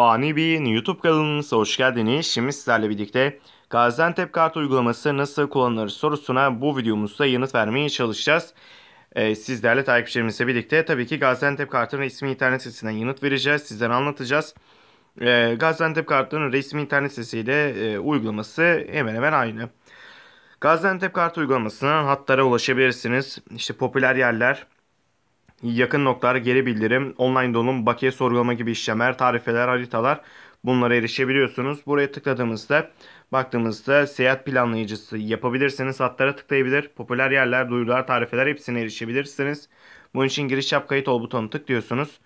Fani Bey'in YouTube kanalımıza hoş geldiniz. Şimdi sizlerle birlikte Gaziantep kart uygulaması nasıl kullanılır sorusuna bu videomuzda yanıt vermeye çalışacağız. Ee, sizlerle takipçilerimizle birlikte tabii ki Gaziantep kartının resmi internet sitesinden yanıt vereceğiz. Sizden anlatacağız. Ee, Gaziantep kartının resmi internet sitesiyle e, uygulaması hemen hemen aynı. Gaziantep kart uygulamasından hatlara ulaşabilirsiniz. İşte popüler yerler, yakın noktalar geri bildirim, online dolum, bakiye sorgulama gibi işlemler, tarifeler, haritalar bunlara erişebiliyorsunuz. Buraya tıkladığımızda baktığımızda seyahat planlayıcısı yapabilirsiniz. Hatlara tıklayabilir. Popüler yerler, duyurular, tarifeler hepsine erişebilirsiniz. Bunun için giriş yap kayıt ol butonu tıklıyorsunuz.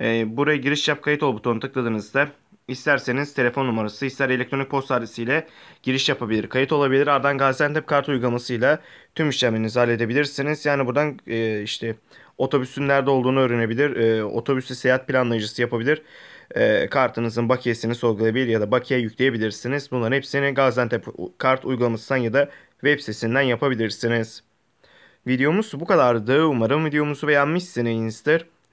Ee, buraya giriş yap kayıt ol butonu tıkladığınızda İsterseniz telefon numarası, ister elektronik posta adresiyle giriş yapabilir, kayıt olabilir. Ardından Gaziantep kart uygulamasıyla tüm işlemlerinizi halledebilirsiniz. Yani buradan e, işte otobüsün nerede olduğunu öğrenebilir, e, otobüsü seyahat planlayıcısı yapabilir, e, kartınızın bakiyesini sorgulayabilir ya da bakiye yükleyebilirsiniz. Bunların hepsini Gaziantep kart uygulamasından ya da web sitesinden yapabilirsiniz. Videomuz bu kadardı. Umarım videomuzu beğenmişsinizdir.